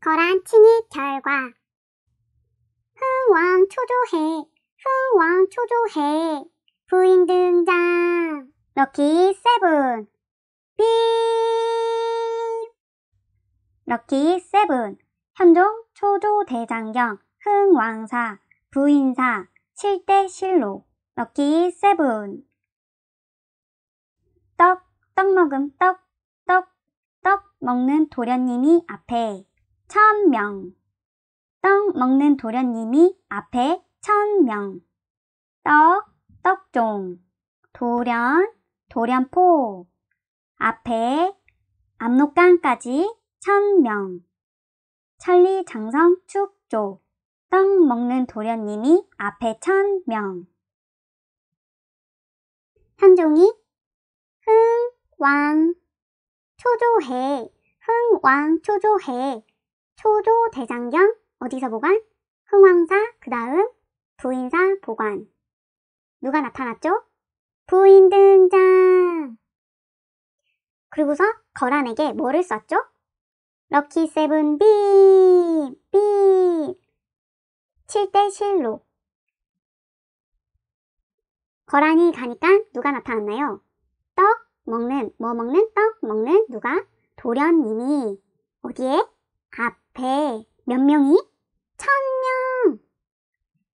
거란 칭의 결과 흥왕 초조해 흥왕 초조해 부인 등장 럭키 세븐 삐 럭키 세븐 현종 초조대장경 흥왕사 부인사 7대 실로 럭키 세븐 떡, 떡 먹음, 떡, 떡, 떡 먹는 도련님이 앞에 천명 떡 먹는 도련님이 앞에 천명 떡, 떡종 도련, 도련포 앞에 압록강까지 천명 천리장성 축조 떡 먹는 도련님이 앞에 천명 현종이 흥왕 초조해 흥왕 초조해 초조 대장경 어디서 보관? 흥왕사 그 다음 부인사 보관 누가 나타났죠? 부인 등장! 그리고서 거란에게 뭐를 썼죠 럭키 세븐 빔! 빔! 7대 실로 거란이 가니까 누가 나타났나요? 떡 먹는, 뭐 먹는, 떡 먹는 누가? 도련님이 어디에? 앞에 몇 명이? 천 명!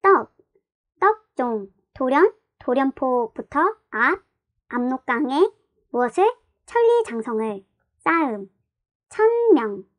떡, 떡종, 도련, 도련포부터 앞, 압록강에 무엇을? 천리장성을, 쌓음, 천명.